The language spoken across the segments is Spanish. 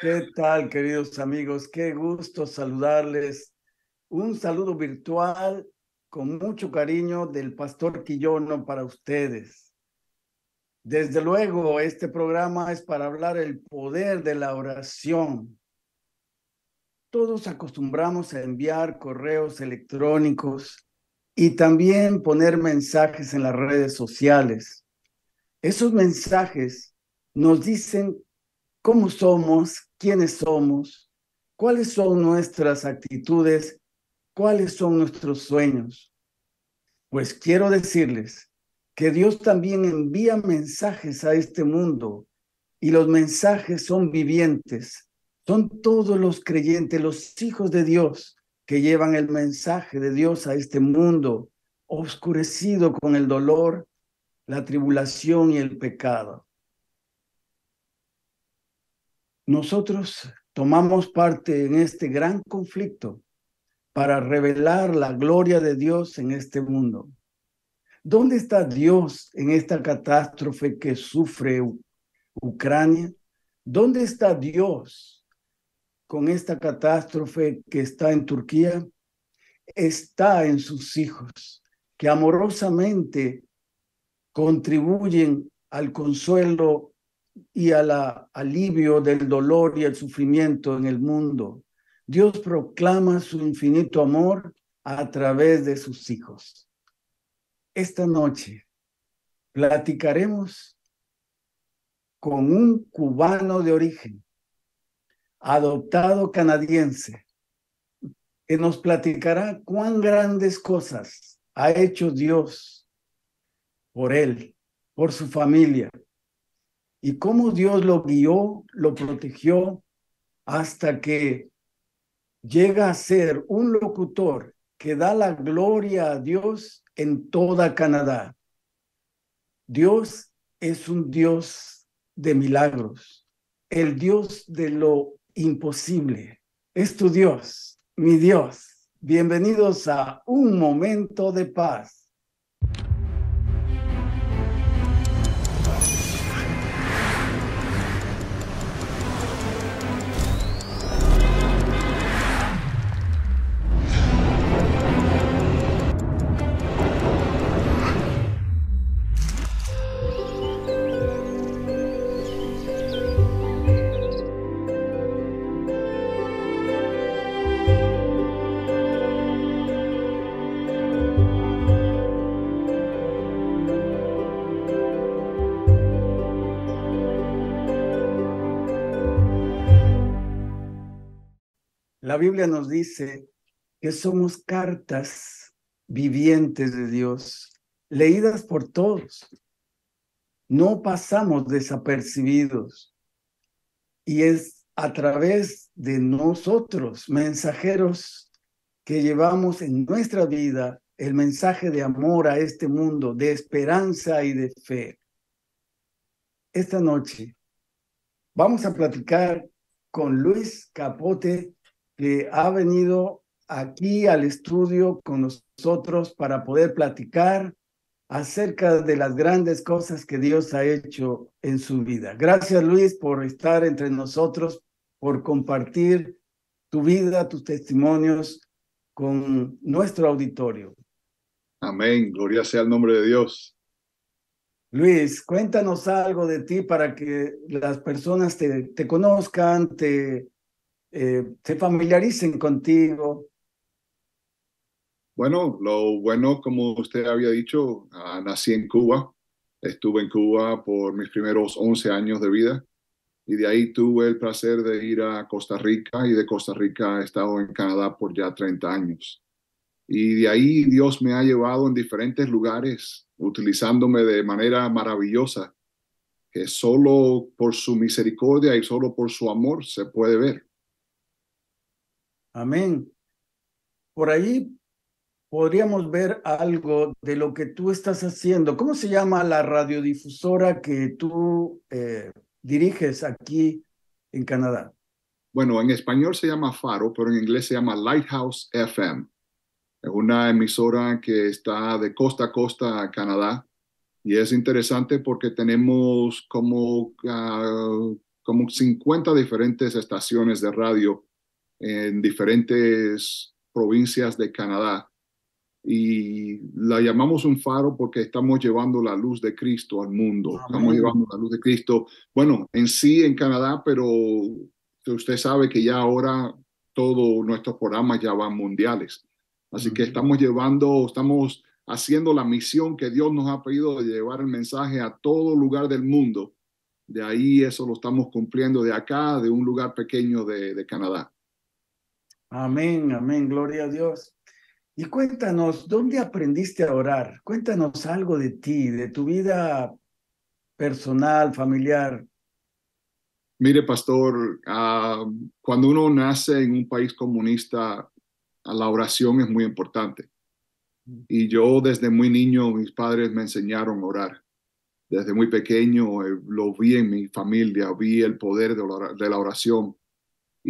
¿Qué tal, queridos amigos? Qué gusto saludarles. Un saludo virtual con mucho cariño del pastor Quillono para ustedes. Desde luego, este programa es para hablar el poder de la oración. Todos acostumbramos a enviar correos electrónicos y también poner mensajes en las redes sociales. Esos mensajes nos dicen cómo somos, quiénes somos, cuáles son nuestras actitudes, cuáles son nuestros sueños. Pues quiero decirles que Dios también envía mensajes a este mundo y los mensajes son vivientes. Son todos los creyentes, los hijos de Dios, que llevan el mensaje de Dios a este mundo, oscurecido con el dolor, la tribulación y el pecado nosotros tomamos parte en este gran conflicto para revelar la gloria de Dios en este mundo. ¿Dónde está Dios en esta catástrofe que sufre Ucrania? ¿Dónde está Dios con esta catástrofe que está en Turquía? Está en sus hijos, que amorosamente contribuyen al consuelo y al alivio del dolor y el sufrimiento en el mundo. Dios proclama su infinito amor a través de sus hijos. Esta noche platicaremos con un cubano de origen, adoptado canadiense, que nos platicará cuán grandes cosas ha hecho Dios por él, por su familia, y cómo Dios lo guió, lo protegió hasta que llega a ser un locutor que da la gloria a Dios en toda Canadá. Dios es un Dios de milagros, el Dios de lo imposible. Es tu Dios, mi Dios. Bienvenidos a un momento de paz. Biblia nos dice que somos cartas vivientes de Dios, leídas por todos. No pasamos desapercibidos. Y es a través de nosotros, mensajeros, que llevamos en nuestra vida el mensaje de amor a este mundo, de esperanza y de fe. Esta noche vamos a platicar con Luis Capote que ha venido aquí al estudio con nosotros para poder platicar acerca de las grandes cosas que Dios ha hecho en su vida. Gracias Luis por estar entre nosotros, por compartir tu vida, tus testimonios con nuestro auditorio. Amén, gloria sea el nombre de Dios. Luis, cuéntanos algo de ti para que las personas te, te conozcan, te, eh, se familiaricen contigo. Bueno, lo bueno, como usted había dicho, ah, nací en Cuba, estuve en Cuba por mis primeros 11 años de vida y de ahí tuve el placer de ir a Costa Rica y de Costa Rica he estado en Canadá por ya 30 años. Y de ahí Dios me ha llevado en diferentes lugares, utilizándome de manera maravillosa, que solo por su misericordia y solo por su amor se puede ver. Amén. Por ahí podríamos ver algo de lo que tú estás haciendo. ¿Cómo se llama la radiodifusora que tú eh, diriges aquí en Canadá? Bueno, en español se llama Faro, pero en inglés se llama Lighthouse FM. Es una emisora que está de costa a costa a Canadá y es interesante porque tenemos como, ah, como 50 diferentes estaciones de radio en diferentes provincias de Canadá. Y la llamamos un faro porque estamos llevando la luz de Cristo al mundo. Estamos llevando la luz de Cristo, bueno, en sí en Canadá, pero usted sabe que ya ahora todos nuestros programas ya van mundiales. Así que estamos llevando, estamos haciendo la misión que Dios nos ha pedido de llevar el mensaje a todo lugar del mundo. De ahí eso lo estamos cumpliendo de acá, de un lugar pequeño de Canadá. Amén, amén, gloria a Dios. Y cuéntanos, ¿dónde aprendiste a orar? Cuéntanos algo de ti, de tu vida personal, familiar. Mire, pastor, ah, cuando uno nace en un país comunista, la oración es muy importante. Y yo desde muy niño, mis padres me enseñaron a orar. Desde muy pequeño eh, lo vi en mi familia, vi el poder de la oración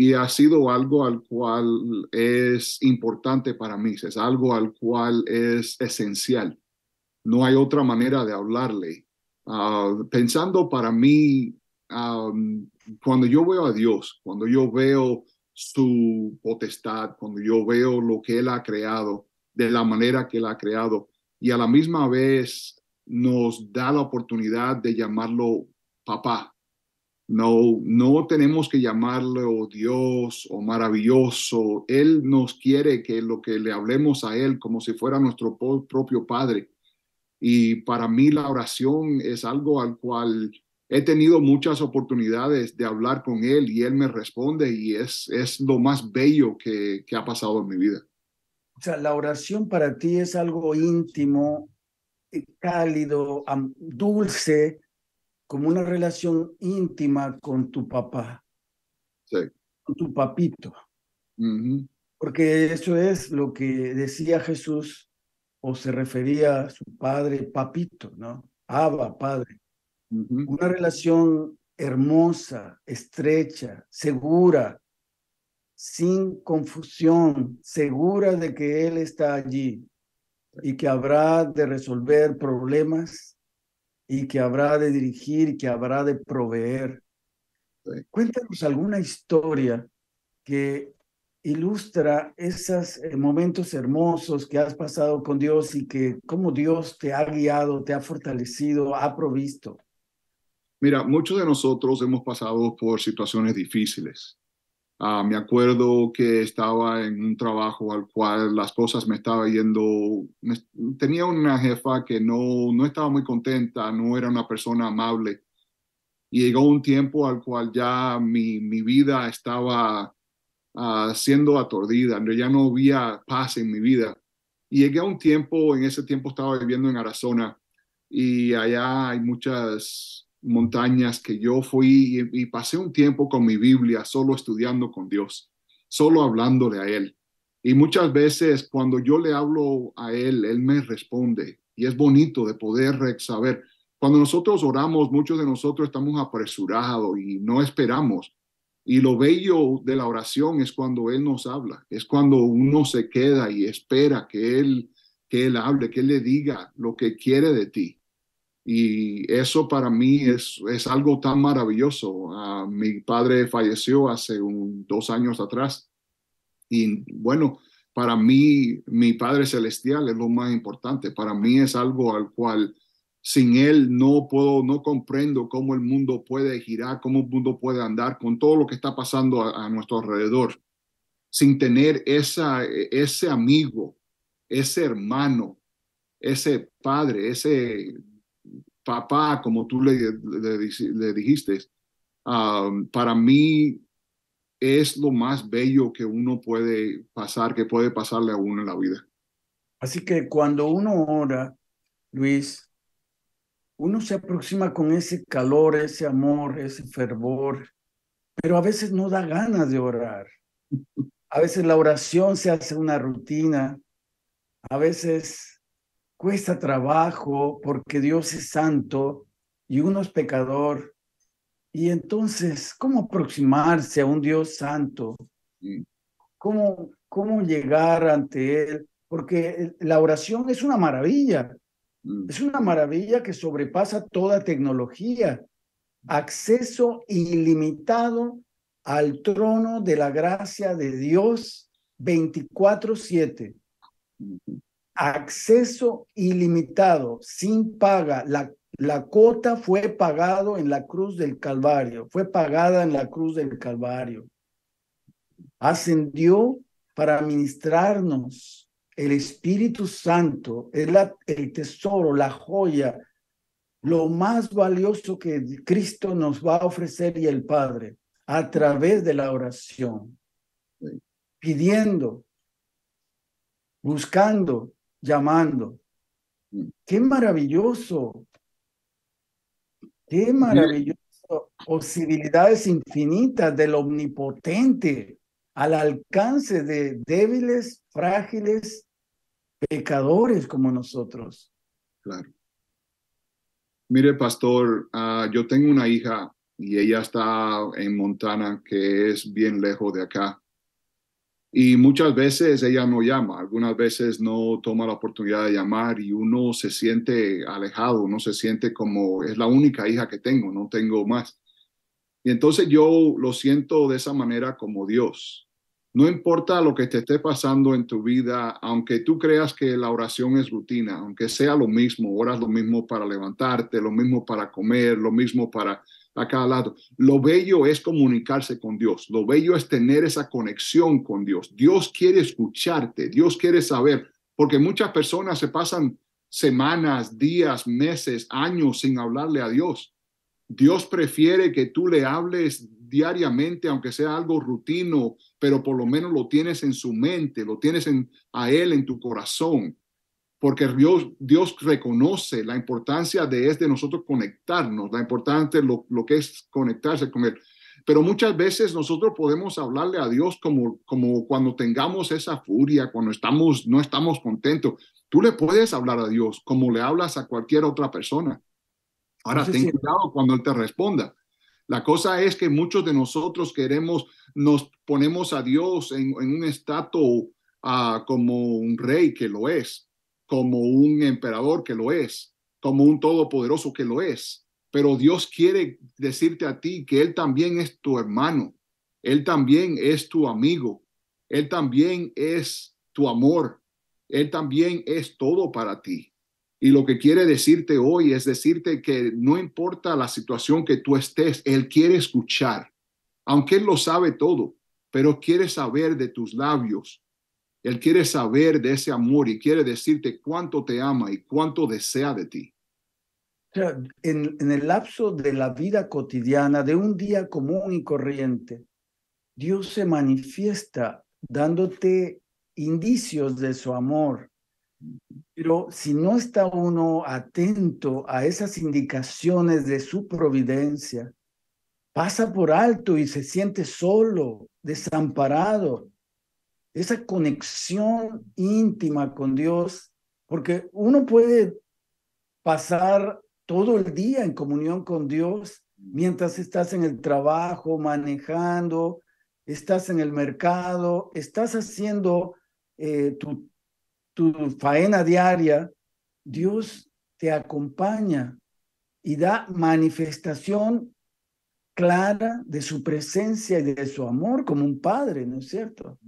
y ha sido algo al cual es importante para mí, es algo al cual es esencial. No hay otra manera de hablarle. Ah, pensando para mí, cuando yo veo a Dios, cuando yo veo su potestad, cuando yo veo lo que Él ha creado, de la manera que Él ha creado, y a la misma vez nos da la oportunidad de llamarlo papá, no, no tenemos que llamarlo oh, Dios o maravilloso. Él nos quiere que lo que le hablemos a Él como si fuera nuestro propio Padre. Y para mí la oración es algo al cual he tenido muchas oportunidades de hablar con Él y Él me responde y es, es lo más bello que, que ha pasado en mi vida. O sea, la oración para ti es algo íntimo, eh, cálido, dulce, como una relación íntima con tu papá, con tu papito. Porque eso es lo que decía Jesús o se refería a su padre, papito, ¿no? Abba, padre. Una relación hermosa, estrecha, segura, sin confusión, segura de que Él está allí y que habrá de resolver problemas y que habrá de dirigir, que habrá de proveer. Cuéntanos alguna historia que ilustra esos eh, momentos hermosos que has pasado con Dios y que cómo Dios te ha guiado, te ha fortalecido, ha provisto. Mira, muchos de nosotros hemos pasado por situaciones difíciles. Ah, me acuerdo que estaba en un trabajo al cual las cosas me estaba yendo. tenía una jefa que no, no estaba muy contenta, no era una persona amable. Y llegó un tiempo al cual ya mi, mi vida estaba ah, siendo aturdida, ya no había paz en mi vida. Y llegué a un tiempo, en ese tiempo estaba viviendo en Arizona y allá hay muchas montañas que yo fui y, pasé un tiempo con mi Biblia, solo estudiando con Dios, solo hablándole a Él. Y muchas veces cuando yo le hablo a Él, Él me responde. Y es bonito de poder saber. Cuando nosotros oramos, muchos de nosotros estamos apresurados y no esperamos. Y lo bello de la oración es cuando Él nos habla, es cuando uno se queda y espera que Él, que Él hable, que Él le diga lo que quiere de ti y eso para mí es, es algo tan maravilloso. Ah, mi padre falleció hace un, dos años atrás. Y bueno, para mí, mi Padre Celestial es lo más importante. Para mí es algo al cual sin Él no puedo, no comprendo cómo el mundo puede girar, cómo el mundo puede andar con todo lo que está pasando a, a nuestro alrededor. Sin tener esa, ese amigo, ese hermano, ese padre, ese papá, como tú le, dijiste, para mí es lo más bello que uno puede pasar, que puede pasarle a uno en la vida. Así que cuando uno ora, Luis, uno se aproxima con ese calor, ese amor, ese fervor, pero a veces no da ganas de orar. A veces la oración se hace una rutina, a veces Cuesta trabajo porque Dios es santo y uno es pecador. Y entonces, ¿cómo aproximarse a un Dios santo? ¿Cómo, cómo llegar ante Él? Porque la oración es una maravilla. Mm. Es una maravilla que sobrepasa toda tecnología. Acceso ilimitado al trono de la gracia de Dios 24/7 acceso ilimitado, sin paga. La, cuota fue pagado en la cruz del Calvario, fue pagada en la cruz del Calvario. Ascendió para ministrarnos el Espíritu Santo, es el tesoro, la joya, lo más valioso que Cristo nos va a ofrecer y el Padre a través de la oración, pidiendo, buscando, llamando. Qué maravilloso. Qué maravilloso. Posibilidades infinitas del omnipotente al alcance de débiles, frágiles, pecadores como nosotros. Claro. Mire, pastor, ah, yo tengo una hija y ella está en Montana, que es bien lejos de acá. Y muchas veces ella no llama, algunas veces no toma la oportunidad de llamar y uno se siente alejado, uno se siente como es la única hija que tengo, no tengo más. Y entonces yo lo siento de esa manera como Dios. No importa lo que te esté pasando en tu vida, aunque tú creas que la oración es rutina, aunque sea lo mismo, oras lo mismo para levantarte, lo mismo para comer, lo mismo para a cada lado. Lo bello es comunicarse con Dios, lo bello es tener esa conexión con Dios. Dios quiere escucharte, Dios quiere saber, porque muchas personas se pasan semanas, días, meses, años sin hablarle a Dios. Dios prefiere que tú le hables diariamente, aunque sea algo rutino, pero por lo menos lo tienes en su mente, lo tienes en, a Él en tu corazón porque Dios, Dios reconoce la importancia de es de nosotros conectarnos, la importante lo, lo que es conectarse con Él. Pero muchas veces nosotros podemos hablarle a Dios como, como cuando tengamos esa furia, cuando estamos, no estamos contentos. Tú le puedes hablar a Dios como le hablas a cualquier otra persona. Ahora, ten cuidado cuando Él te responda. La cosa es que muchos de nosotros queremos, nos ponemos a Dios en, en un estatus a ah, como un rey que lo es, como un emperador que lo es, como un todopoderoso que lo es. Pero Dios quiere decirte a ti que Él también es tu hermano, Él también es tu amigo, Él también es tu amor, Él también es todo para ti. Y lo que quiere decirte hoy es decirte que no importa la situación que tú estés, Él quiere escuchar, aunque Él lo sabe todo, pero quiere saber de tus labios él quiere saber de ese amor y quiere decirte cuánto te ama y cuánto desea de ti. En, el lapso de la vida cotidiana, de un día común y corriente, Dios se manifiesta dándote indicios de su amor. Pero si no está uno atento a esas indicaciones de su providencia, pasa por alto y se siente solo, desamparado, esa conexión íntima con Dios, porque uno puede pasar todo el día en comunión con Dios mientras estás en el trabajo, manejando, estás en el mercado, estás haciendo eh, tu, faena diaria, Dios te acompaña y da manifestación clara de su presencia y de su amor como un padre, ¿no es cierto?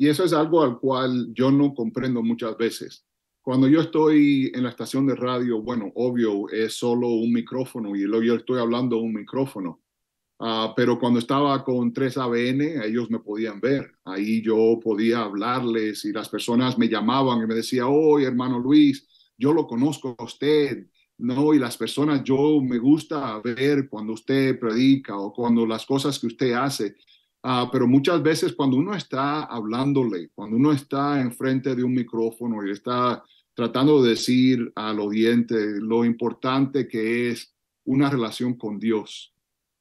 Y eso es algo al cual yo no comprendo muchas veces. Cuando yo estoy en la estación de radio, bueno, obvio, es solo un micrófono y yo estoy hablando un micrófono. Ah, pero cuando estaba con 3ABN, ellos me podían ver. Ahí yo podía hablarles y las personas me llamaban y me decían, oye, hermano Luis, yo lo conozco a usted. No, y las personas, yo me gusta ver cuando usted predica o cuando las cosas que usted hace. Ah, pero muchas veces cuando uno está hablándole, cuando uno está enfrente de un micrófono y está tratando de decir al oyente lo importante que es una relación con Dios,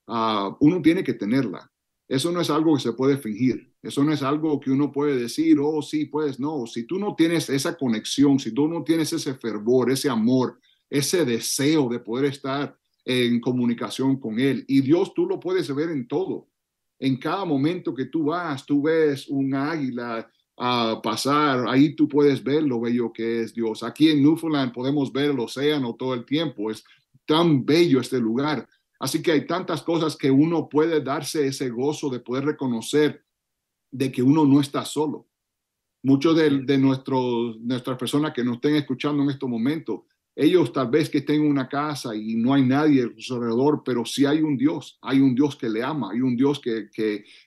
ah, uno tiene que tenerla. Eso no es algo que se puede fingir. Eso no es algo que uno puede decir, oh, sí, pues no. Si tú no tienes esa conexión, si tú no tienes ese fervor, ese amor, ese deseo de poder estar en comunicación con Él, y Dios tú lo puedes ver en todo. En cada momento que tú vas, tú ves un águila a ah, pasar, ahí tú puedes ver lo bello que es Dios. Aquí en Newfoundland podemos ver el océano todo el tiempo, es tan bello este lugar. Así que hay tantas cosas que uno puede darse ese gozo de poder reconocer de que uno no está solo. Muchos de, de nuestros, nuestras personas que nos estén escuchando en estos momentos ellos tal vez que tengan una casa y no hay nadie su alrededor, pero si hay un Dios, hay un Dios que le ama, hay un Dios que,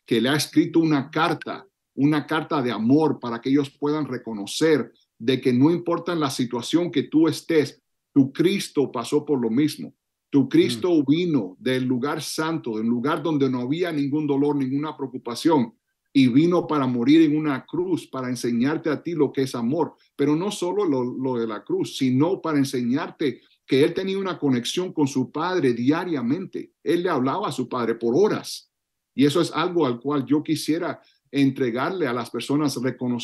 que, le ha escrito una carta, una carta de amor para que ellos puedan reconocer de que no importa la situación que tú estés, tu Cristo pasó por lo mismo. Tu Cristo mm. vino del lugar santo, del lugar donde no había ningún dolor, ninguna preocupación, y vino para morir en una cruz, para enseñarte a ti lo que es amor, pero no solo lo, de la cruz, sino para enseñarte que él tenía una conexión con su padre diariamente. Él le hablaba a su padre por horas. Y eso es algo al cual yo quisiera entregarle a las personas,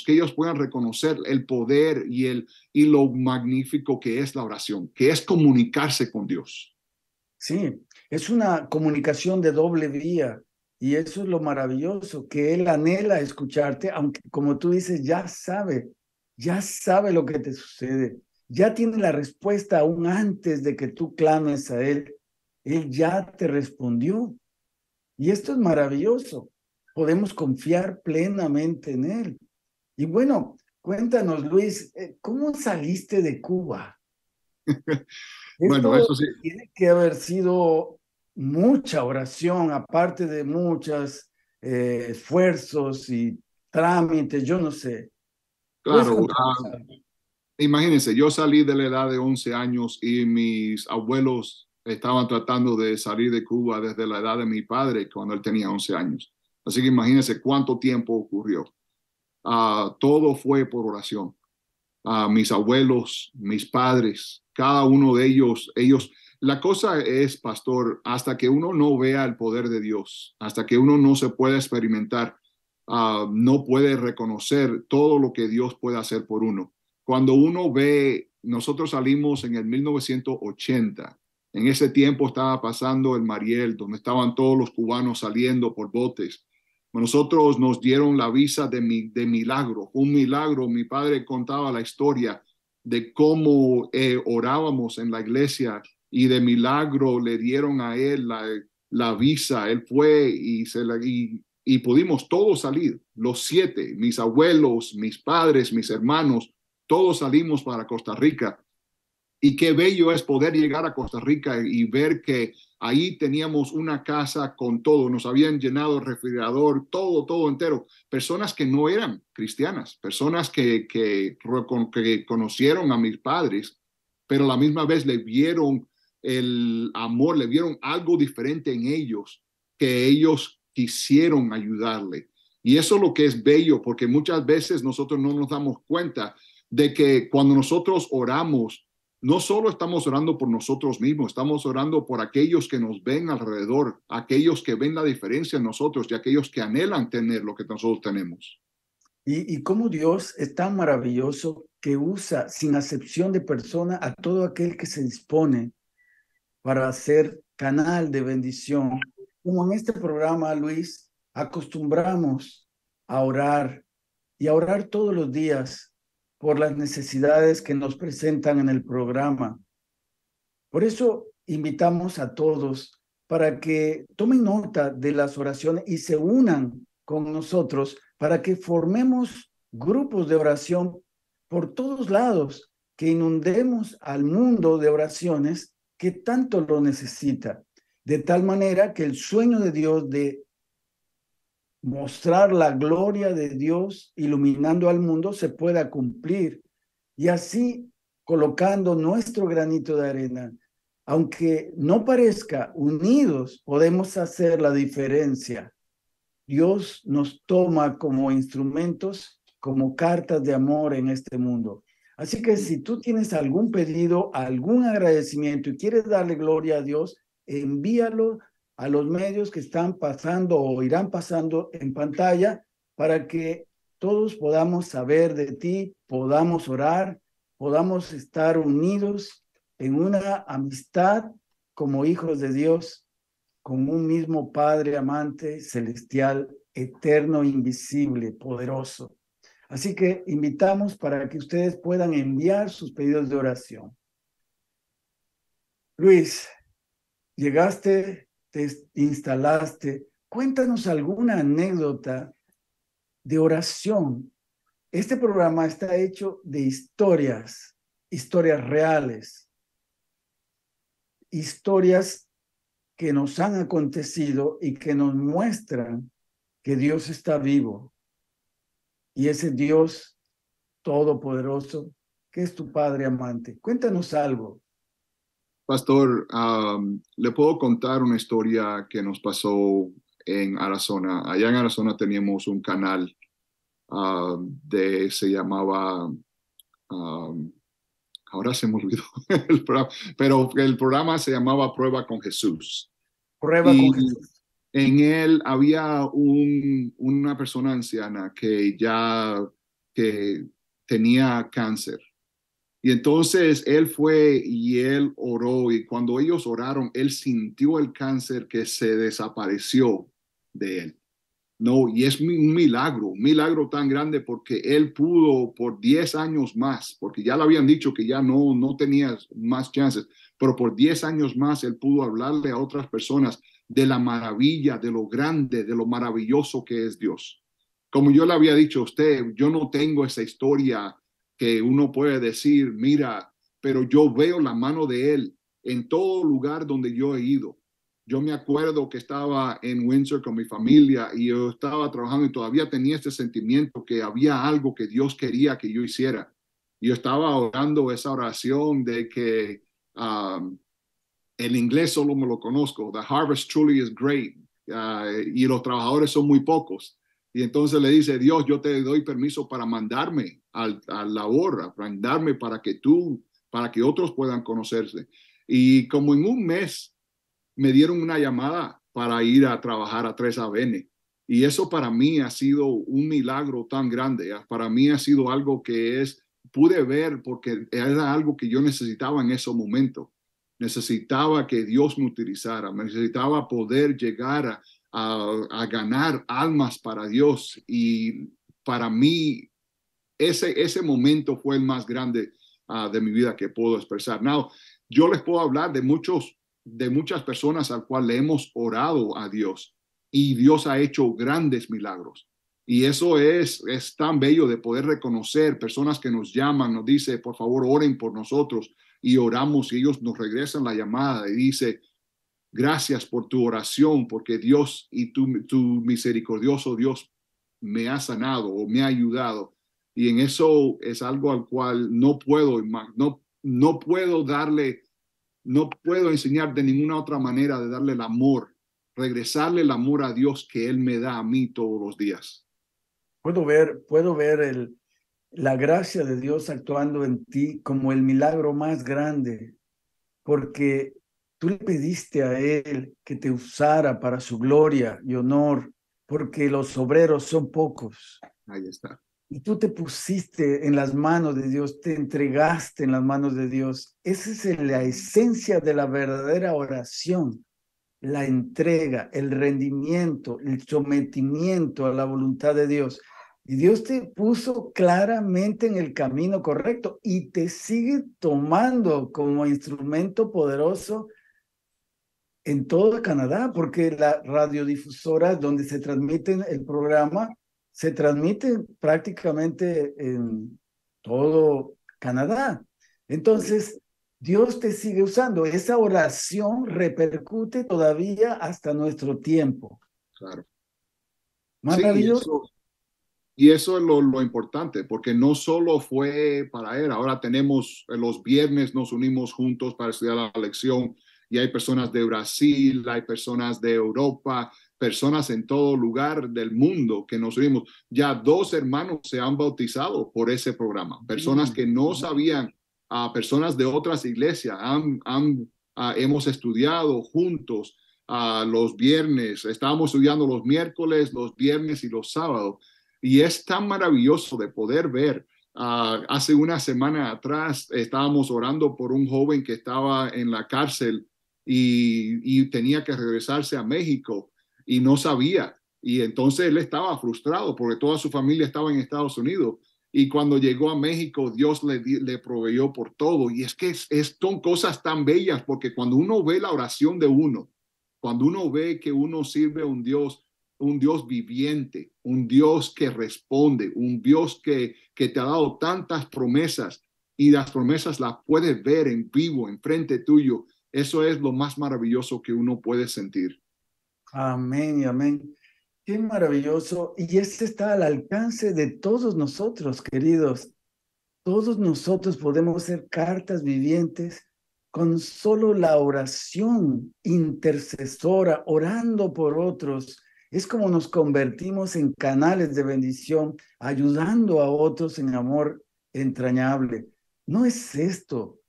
que ellos puedan reconocer el poder y, el, y lo magnífico que es la oración, que es comunicarse con Dios. Sí, es una comunicación de doble vía y eso es lo maravilloso, que Él anhela escucharte, aunque como tú dices, ya sabe, ya sabe lo que te sucede, ya tiene la respuesta aún antes de que tú clames a Él. Él ya te respondió. Y esto es maravilloso. Podemos confiar plenamente en Él. Y bueno, cuéntanos, Luis, eh, ¿cómo saliste de Cuba? bueno, eso sí. Tiene que haber sido mucha oración, aparte de muchos eh, esfuerzos y trámites, yo no sé. Claro, imagínense, yo salí de la edad de 11 años y mis abuelos estaban tratando de salir de Cuba desde la edad de mi padre cuando él tenía 11 años. Así que imagínense cuánto tiempo ocurrió. Ah, todo fue por oración. Ah, mis abuelos, mis padres, cada uno de ellos, ellos, la cosa es, pastor, hasta que uno no vea el poder de Dios, hasta que uno no se pueda experimentar, ah, no puede reconocer todo lo que Dios puede hacer por uno. Cuando uno ve, nosotros salimos en el 1980, en ese tiempo estaba pasando el Mariel, donde estaban todos los cubanos saliendo por botes. Nosotros nos dieron la visa de, de milagro, un milagro. Mi padre contaba la historia de cómo eh, orábamos en la iglesia y de milagro le dieron a él la, la visa, él fue y, se la, y, pudimos todos salir, los siete, mis abuelos, mis padres, mis hermanos, todos salimos para Costa Rica. Y qué bello es poder llegar a Costa Rica y ver que ahí teníamos una casa con todo, nos habían llenado el refrigerador, todo, todo entero. Personas que no eran cristianas, personas que, que, que conocieron a mis padres, pero la misma vez le vieron el amor, le vieron algo diferente en ellos que ellos quisieron ayudarle. Y eso es lo que es bello, porque muchas veces nosotros no nos damos cuenta de que cuando nosotros oramos, no solo estamos orando por nosotros mismos, estamos orando por aquellos que nos ven alrededor, aquellos que ven la diferencia en nosotros y aquellos que anhelan tener lo que nosotros tenemos. Y, y cómo Dios es tan maravilloso que usa sin acepción de persona a todo aquel que se dispone para ser canal de bendición. Como en este programa, Luis, acostumbramos a orar y a orar todos los días por las necesidades que nos presentan en el programa. Por eso invitamos a todos para que tomen nota de las oraciones y se unan con nosotros para que formemos grupos de oración por todos lados, que inundemos al mundo de oraciones que tanto lo necesita, de tal manera que el sueño de Dios de mostrar la gloria de Dios iluminando al mundo se pueda cumplir y así colocando nuestro granito de arena. Aunque no parezca, unidos podemos hacer la diferencia. Dios nos toma como instrumentos, como cartas de amor en este mundo. Así que si tú tienes algún pedido, algún agradecimiento y quieres darle gloria a Dios, envíalo a los medios que están pasando o irán pasando en pantalla para que todos podamos saber de ti, podamos orar, podamos estar unidos en una amistad como hijos de Dios, con un mismo Padre amante celestial, eterno, invisible, poderoso. Así que invitamos para que ustedes puedan enviar sus pedidos de oración. Luis, llegaste, te instalaste. Cuéntanos alguna anécdota de oración. Este programa está hecho de historias, historias reales, historias que nos han acontecido y que nos muestran que Dios está vivo, y ese Dios todopoderoso que es tu Padre amante. Cuéntanos algo. Pastor, le puedo contar una historia que nos pasó en Arizona. Allá en Arizona teníamos un canal de, se llamaba, ahora se me olvidó, el programa, pero el programa se llamaba Prueba con Jesús. Prueba con Jesús. En él había una persona anciana que ya que tenía cáncer. Y entonces él fue y él oró y cuando ellos oraron, él sintió el cáncer que se desapareció de él. No, y es un milagro, un milagro tan grande porque él pudo por 10 años más, porque ya le habían dicho que ya no, no tenía más chances, pero por 10 años más él pudo hablarle a otras personas de la maravilla, de lo grande, de lo maravilloso que es Dios. Como yo le había dicho a usted, yo no tengo esa historia que uno puede decir, mira, pero yo veo la mano de Él en todo lugar donde yo he ido. Yo me acuerdo que estaba en Windsor con mi familia y yo estaba trabajando y todavía tenía este sentimiento que había algo que Dios quería que yo hiciera. Yo estaba orando esa oración de que ah, el inglés solo me lo conozco, the harvest truly is great, ah, y los trabajadores son muy pocos. Y entonces le dice, Dios, yo te doy permiso para mandarme al, a labor, para mandarme para que tú, para que otros puedan conocerse. Y como en un mes me dieron una llamada para ir a trabajar a tres abn Y eso para mí ha sido un milagro tan grande. Ah, para mí ha sido algo que es, pude ver porque era algo que yo necesitaba en ese momento necesitaba que Dios me utilizara, necesitaba poder llegar a, ganar almas para Dios. Y para mí, ese, ese momento fue el más grande ah, de mi vida que puedo expresar. Now, yo les puedo hablar de, muchos, de muchas personas al cual le hemos orado a Dios y Dios ha hecho grandes milagros. Y eso es, es tan bello de poder reconocer personas que nos llaman, nos dice, por favor, oren por nosotros y oramos y ellos nos regresan la llamada y dice, gracias por tu oración, porque Dios y tu, tu misericordioso Dios me ha sanado o me ha ayudado. Y en eso es algo al cual no puedo, no, no puedo darle, no puedo enseñar de ninguna otra manera de darle el amor, regresarle el amor a Dios que Él me da a mí todos los días. Puedo ver, puedo ver el, la gracia de Dios actuando en ti como el milagro más grande, porque tú le pediste a Él que te usara para su gloria y honor, porque los obreros son pocos. Ahí está. Y tú te pusiste en las manos de Dios, te entregaste en las manos de Dios. Esa es la esencia de la verdadera oración, la entrega, el rendimiento, el sometimiento a la voluntad de Dios. Y Dios te puso claramente en el camino correcto y te sigue tomando como instrumento poderoso en todo Canadá, porque las radiodifusoras donde se transmite el programa se transmite prácticamente en todo Canadá. Entonces, Dios te sigue usando. Esa oración repercute todavía hasta nuestro tiempo. Claro. Maravilloso. Y eso es lo, importante, porque no solo fue para él, ahora tenemos eh, los viernes, nos unimos juntos para estudiar la lección y hay personas de Brasil, hay personas de Europa, personas en todo lugar del mundo que nos unimos. Ya dos hermanos se han bautizado por ese programa, personas que no sabían, a ah, personas de otras iglesias, ah, hemos estudiado juntos ah, los viernes, estábamos estudiando los miércoles, los viernes y los sábados y es tan maravilloso de poder ver. Ah, hace una semana atrás estábamos orando por un joven que estaba en la cárcel y, tenía que regresarse a México y no sabía. Y entonces él estaba frustrado porque toda su familia estaba en Estados Unidos. Y cuando llegó a México, Dios le, proveyó por todo. Y es que son cosas tan bellas porque cuando uno ve la oración de uno, cuando uno ve que uno sirve a un Dios un Dios viviente, un Dios que responde, un Dios que, que te ha dado tantas promesas y las promesas las puedes ver en vivo, en frente tuyo. Eso es lo más maravilloso que uno puede sentir. Amén y amén. Qué maravilloso. Y este está al alcance de todos nosotros, queridos. Todos nosotros podemos ser cartas vivientes con solo la oración intercesora, orando por otros, es como nos convertimos en canales de bendición, ayudando a otros en amor entrañable. ¿No es esto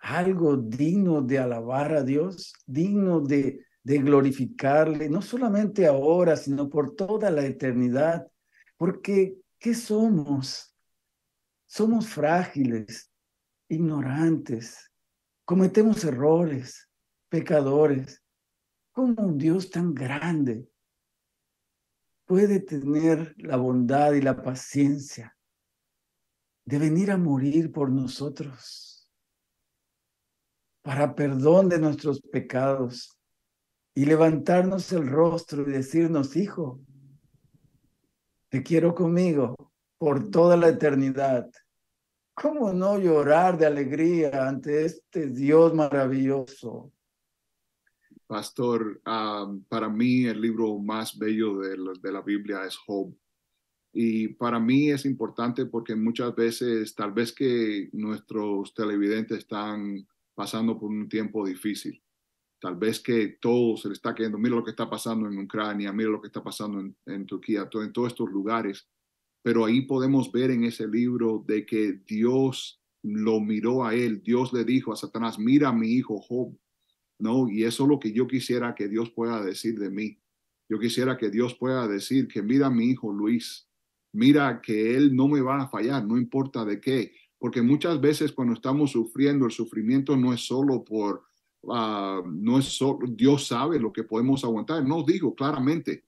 algo digno de alabar a Dios, digno de, glorificarle, no solamente ahora, sino por toda la eternidad? Porque, ¿qué somos? Somos frágiles, ignorantes, cometemos errores, pecadores. ¿Cómo un Dios tan grande puede tener la bondad y la paciencia de venir a morir por nosotros, para perdón de nuestros pecados y levantarnos el rostro y decirnos, hijo, te quiero conmigo por toda la eternidad. ¿Cómo no llorar de alegría ante este Dios maravilloso? Pastor, para mí el libro más bello de la, Biblia es Job. Y para mí es importante porque muchas veces, tal vez que nuestros televidentes están pasando por un tiempo difícil, tal vez que todo se le está cayendo, mira lo que está pasando en Ucrania, mira lo que está pasando en, Turquía, en todos estos lugares, pero ahí podemos ver en ese libro de que Dios lo miró a él, Dios le dijo a Satanás, mira a mi hijo Job, ¿no? Y eso es lo que yo quisiera que Dios pueda decir de mí. Yo quisiera que Dios pueda decir que mira a mi hijo Luis, mira que él no me va a fallar, no importa de qué, porque muchas veces cuando estamos sufriendo, el sufrimiento no es solo por, ah, no es solo, Dios sabe lo que podemos aguantar, nos digo claramente,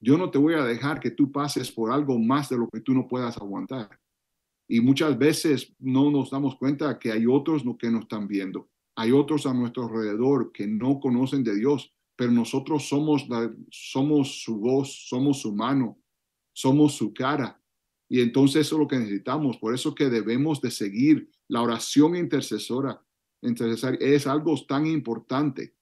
yo no te voy a dejar que tú pases por algo más de lo que tú no puedas aguantar. Y muchas veces no nos damos cuenta que hay otros que nos están viendo hay otros a nuestro alrededor que no conocen de Dios, pero nosotros somos, su voz, somos su mano, somos su cara. Y entonces eso es lo que necesitamos. Por eso que debemos de seguir la oración intercesora. es algo tan importante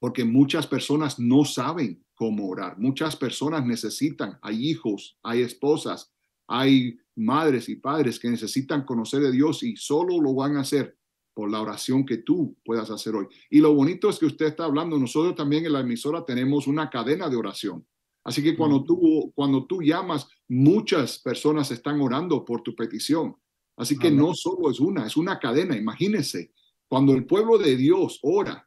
porque muchas personas no saben cómo orar. Muchas personas necesitan, hay hijos, hay esposas, hay madres y padres que necesitan conocer de Dios y solo lo van a hacer la oración que tú puedas hacer hoy. Y lo bonito es que usted está hablando, nosotros también en la emisora tenemos una cadena de oración. Así que cuando mm. tú, cuando tú llamas, muchas personas están orando por tu petición. Así que no solo es una, es una cadena. Imagínense, cuando el pueblo de Dios ora,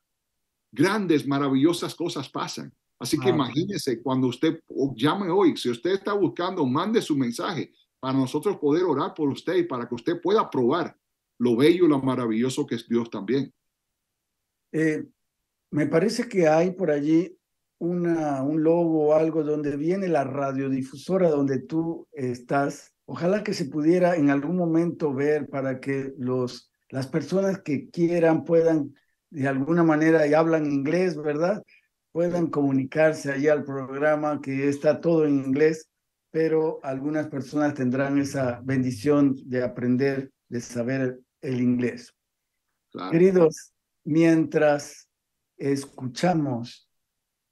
grandes, maravillosas cosas pasan. Así que imagínense cuando usted llame hoy, si usted está buscando, mande su mensaje para nosotros poder orar por usted y para que usted pueda probar lo bello, lo maravilloso que es Dios también. Eh, me parece que hay por allí un logo o algo donde viene la radiodifusora donde tú estás. Ojalá que se pudiera en algún momento ver para que los, las personas que quieran puedan de alguna manera y hablan inglés, ¿verdad? Puedan comunicarse allí al programa que está todo en inglés, pero algunas personas tendrán esa bendición de aprender, de saber el inglés. Queridos, mientras escuchamos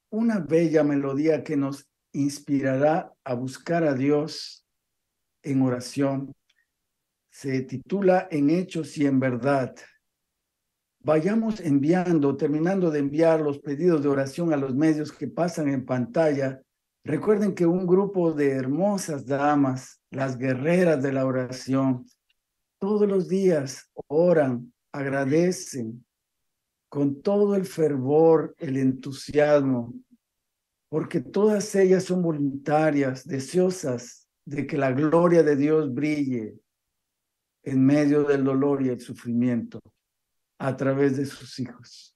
una bella melodía que nos inspirará a buscar a Dios en oración, se titula En Hechos y en Verdad. Vayamos enviando, terminando de enviar los pedidos de oración a los medios que pasan en pantalla. Recuerden que un grupo de hermosas damas, las guerreras de la oración, todos los días oran, agradecen con todo el fervor, el entusiasmo, porque todas ellas son voluntarias, deseosas de que la gloria de Dios brille en medio del dolor y el sufrimiento a través de sus hijos.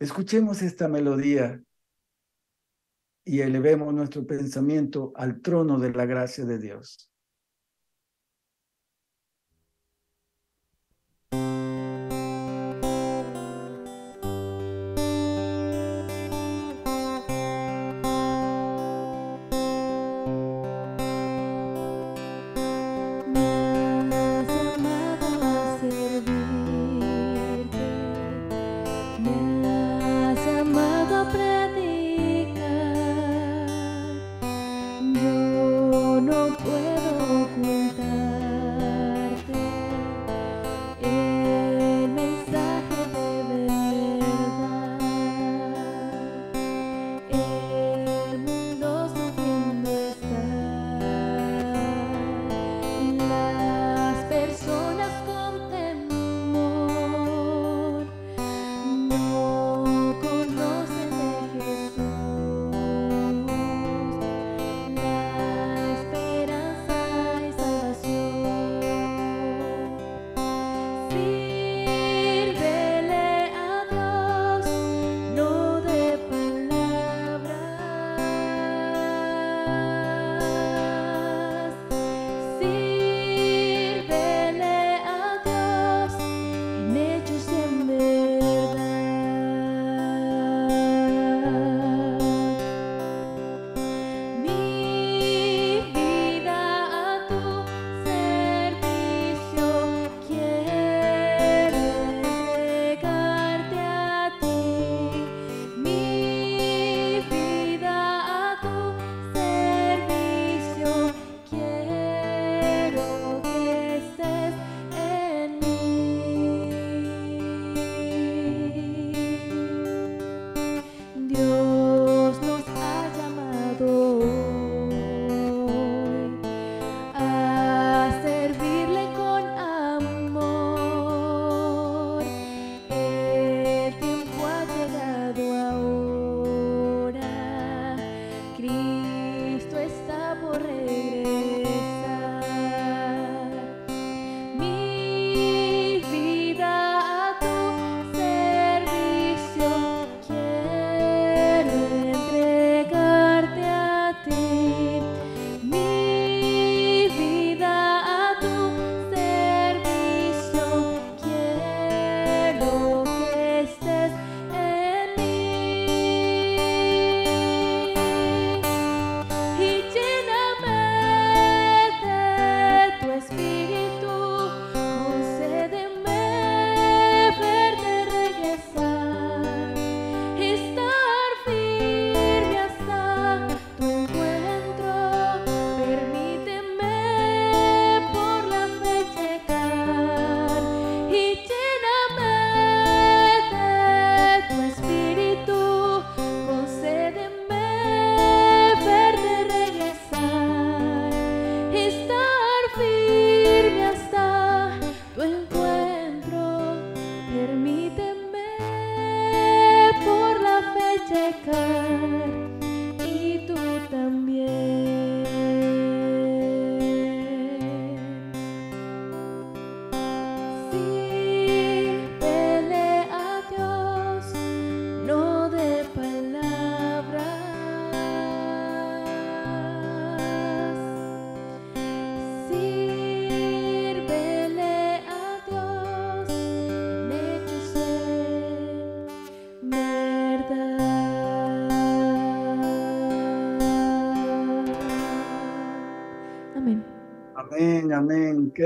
Escuchemos esta melodía y elevemos nuestro pensamiento al trono de la gracia de Dios.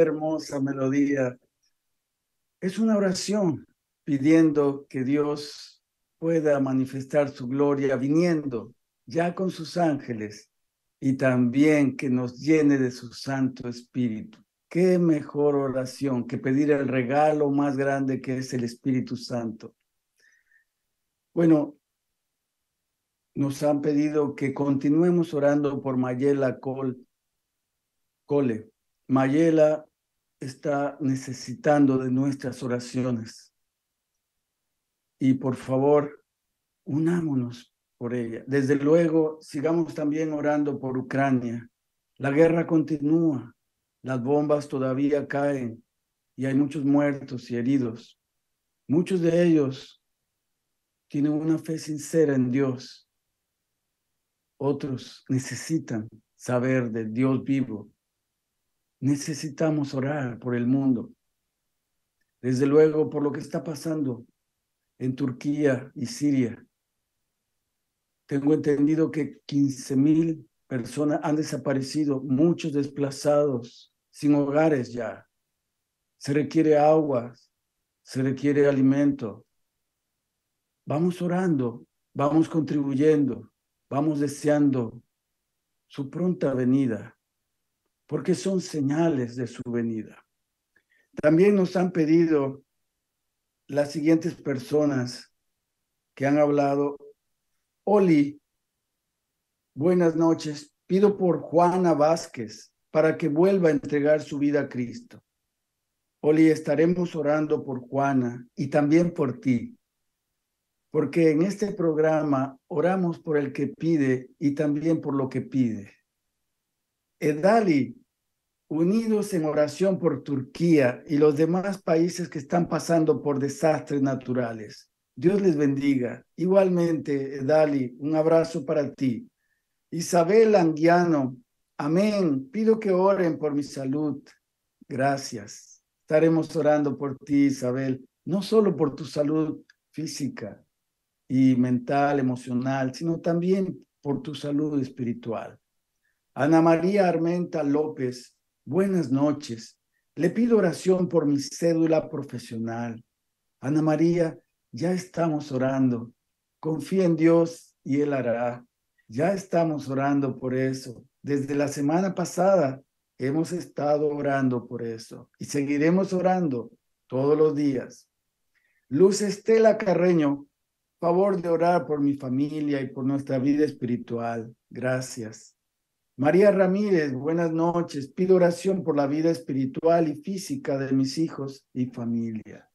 hermosa melodía. Es una oración pidiendo que Dios pueda manifestar su gloria viniendo ya con sus ángeles y también que nos llene de su Santo Espíritu. Qué mejor oración que pedir el regalo más grande que es el Espíritu Santo. Bueno, nos han pedido que continuemos orando por Mayela Cole, Cole Mayela está necesitando de nuestras oraciones. Y por favor, unámonos por ella. Desde luego, sigamos también orando por Ucrania. La guerra continúa, las bombas todavía caen y hay muchos muertos y heridos. Muchos de ellos tienen una fe sincera en Dios. Otros necesitan saber de Dios vivo necesitamos orar por el mundo. Desde luego, por lo que está pasando en Turquía y Siria. Tengo entendido que 15 mil personas han desaparecido, muchos desplazados, sin hogares ya. Se requiere agua, se requiere alimento. Vamos orando, vamos contribuyendo, vamos deseando su pronta venida porque son señales de su venida. También nos han pedido las siguientes personas que han hablado. Oli, buenas noches. Pido por Juana Vázquez para que vuelva a entregar su vida a Cristo. Oli, estaremos orando por Juana y también por ti, porque en este programa oramos por el que pide y también por lo que pide. EDALI, eh, unidos en oración por Turquía y los demás países que están pasando por desastres naturales. Dios les bendiga. Igualmente, Edali, eh, un abrazo para ti. Isabel Anguiano, amén. Pido que oren por mi salud. Gracias. Estaremos orando por ti, Isabel, no solo por tu salud física y mental, emocional, sino también por tu salud espiritual. Ana María Armenta López, buenas noches. Le pido oración por mi cédula profesional. Ana María, ya estamos orando. Confía en Dios y Él hará. Ya estamos orando por eso. Desde la semana pasada hemos estado orando por eso y seguiremos orando todos los días. Luz Estela Carreño, favor de orar por mi familia y por nuestra vida espiritual. Gracias. María Ramírez, buenas noches. Pido oración por la vida espiritual y física de mis hijos y familia.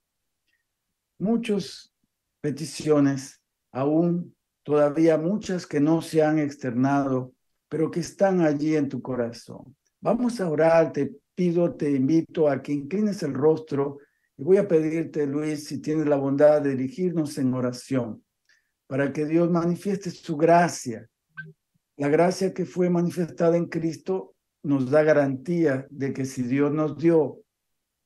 Muchas peticiones, aún todavía muchas que no se han externado, pero que están allí en tu corazón. Vamos a orar, te pido, te invito a que inclines el rostro y voy a pedirte, Luis, si tienes la bondad de dirigirnos en oración, para que Dios manifieste su gracia la gracia que fue manifestada en Cristo nos da garantía de que si Dios nos dio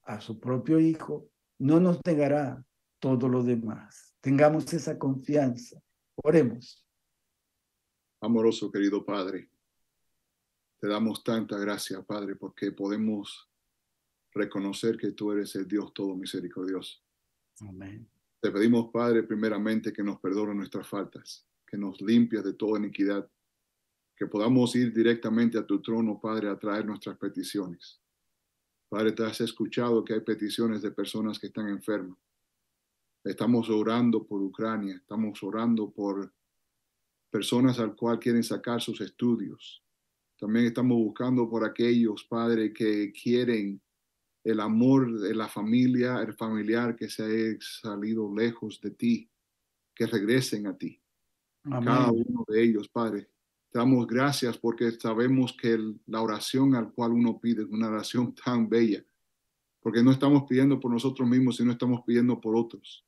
a su propio Hijo, no nos negará todo lo demás. Tengamos esa confianza. Oremos. Amoroso querido Padre, te damos tanta gracia, Padre, porque podemos reconocer que tú eres el Dios todo misericordioso. Amén. Te pedimos, Padre, primeramente que nos perdone nuestras faltas, que nos limpias de toda iniquidad, podamos ir directamente a tu trono, Padre, a traer nuestras peticiones. Padre, te has escuchado que hay peticiones de personas que están enfermas. Estamos orando por Ucrania, estamos orando por personas al cual quieren sacar sus estudios. También estamos buscando por aquellos, Padre, que quieren el amor de la familia, el familiar que se ha salido lejos de ti, que regresen a ti. a Cada uno de ellos, Padre, te damos gracias porque sabemos que la oración al cual uno pide es una oración tan bella, porque no estamos pidiendo por nosotros mismos, sino estamos pidiendo por otros.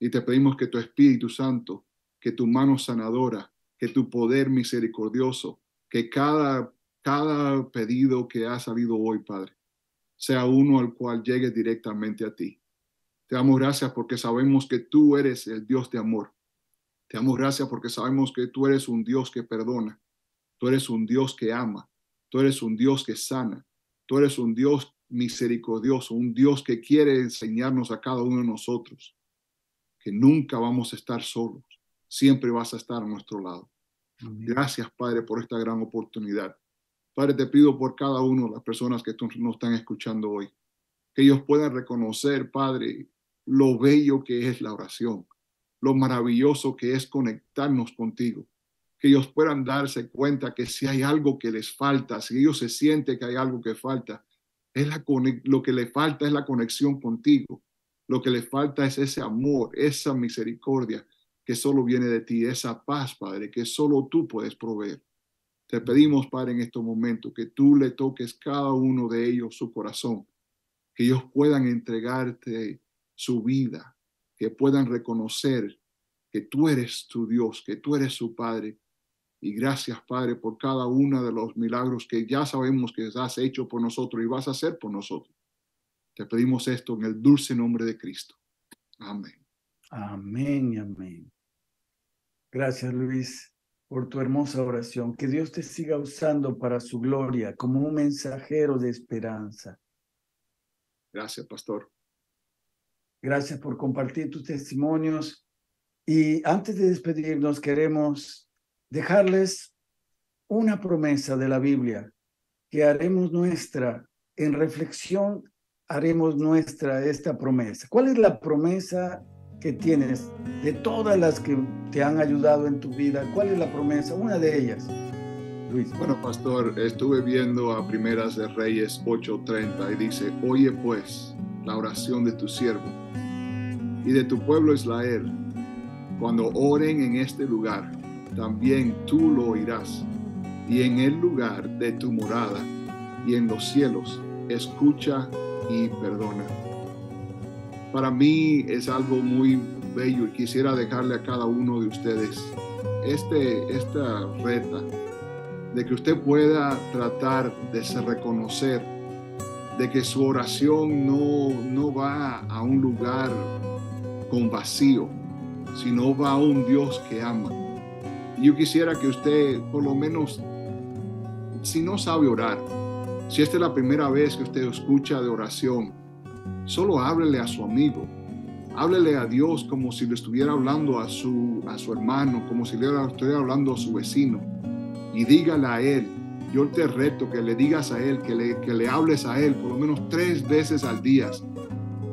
Y te pedimos que tu Espíritu Santo, que tu mano sanadora, que tu poder misericordioso, que cada, cada pedido que ha salido hoy, Padre, sea uno al cual llegue directamente a ti. Te damos gracias porque sabemos que tú eres el Dios de amor te damos gracias porque sabemos que tú eres un Dios que perdona, tú eres un Dios que ama, tú eres un Dios que sana, tú eres un Dios misericordioso, un Dios que quiere enseñarnos a cada uno de nosotros que nunca vamos a estar solos, siempre vas a estar a nuestro lado. Gracias, Padre, por esta gran oportunidad. Padre, te pido por cada uno de las personas que nos están escuchando hoy, que ellos puedan reconocer, Padre, lo bello que es la oración, lo maravilloso que es conectarnos contigo. Que ellos puedan darse cuenta que si hay algo que les falta, si ellos se sienten que hay algo que falta, es la, lo que le falta es la conexión contigo. Lo que le falta es ese amor, esa misericordia que solo viene de ti, esa paz, Padre, que solo tú puedes proveer. Te pedimos, Padre, en este momento que tú le toques cada uno de ellos su corazón, que ellos puedan entregarte su vida, que puedan reconocer que tú eres tu Dios, que tú eres su Padre. Y gracias, Padre, por cada uno de los milagros que ya sabemos que has hecho por nosotros y vas a hacer por nosotros. Te pedimos esto en el dulce nombre de Cristo. Amén. Amén, amén. Gracias, Luis, por tu hermosa oración. Que Dios te siga usando para su gloria como un mensajero de esperanza. Gracias, pastor. Gracias por compartir tus testimonios. Y antes de despedirnos, queremos dejarles una promesa de la Biblia que haremos nuestra, en reflexión haremos nuestra esta promesa. ¿Cuál es la promesa que tienes de todas las que te han ayudado en tu vida? ¿Cuál es la promesa? Una de ellas. Luis. Bueno, pastor, estuve viendo a Primeras de Reyes 8:30 y dice, oye pues, la oración de tu siervo y de tu pueblo Israel. Cuando oren en este lugar, también tú lo oirás. Y en el lugar de tu morada y en los cielos, escucha y perdona. Para mí es algo muy bello y quisiera dejarle a cada uno de ustedes este, esta reta de que usted pueda tratar de se reconocer de que su oración no, va a un lugar con vacío, sino va a un Dios que ama. Yo quisiera que usted, por lo menos, si no sabe orar, si esta es la primera vez que usted escucha de oración, solo háblele a su amigo, háblele a Dios como si le estuviera hablando a su, a su hermano, como si le estuviera hablando a su vecino, y dígale a él, yo te reto que le digas a Él, que le, le hables a Él por lo menos tres veces al día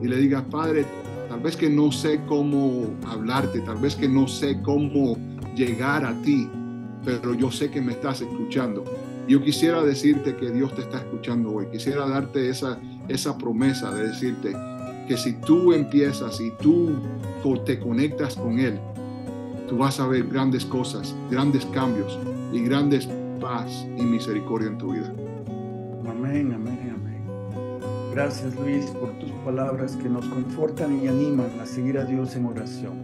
y le digas, Padre, tal vez que no sé cómo hablarte, tal vez que no sé cómo llegar a ti, pero yo sé que me estás escuchando. Yo quisiera decirte que Dios te está escuchando hoy, quisiera darte esa, esa promesa de decirte que si tú empiezas y tú te conectas con Él, tú vas a ver grandes cosas, grandes cambios y grandes paz y misericordia en tu vida. Amén, amén, amén. Gracias Luis por tus palabras que nos confortan y animan a seguir a Dios en oración.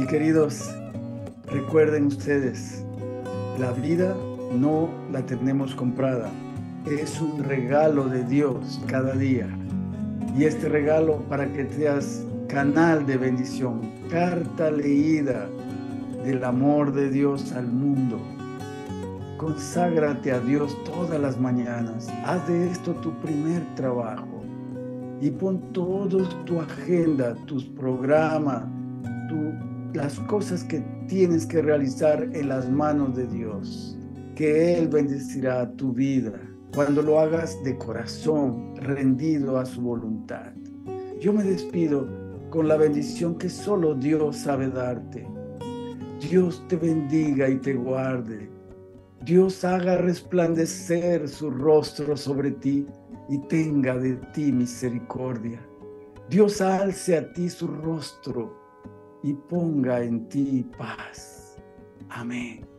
Y queridos, recuerden ustedes, la vida no la tenemos comprada, es un regalo de Dios cada día. Y este regalo para que seas canal de bendición, carta leída del amor de Dios al mundo. Conságrate a Dios todas las mañanas. Haz de esto tu primer trabajo. Y pon toda tu agenda, tus programas, las cosas que tienes que realizar en las manos de Dios. Que Él bendecirá tu vida cuando lo hagas de corazón, rendido a su voluntad. Yo me despido con la bendición que solo Dios sabe darte. Dios te bendiga y te guarde. Dios haga resplandecer su rostro sobre ti y tenga de ti misericordia. Dios alce a ti su rostro y ponga en ti paz. Amén.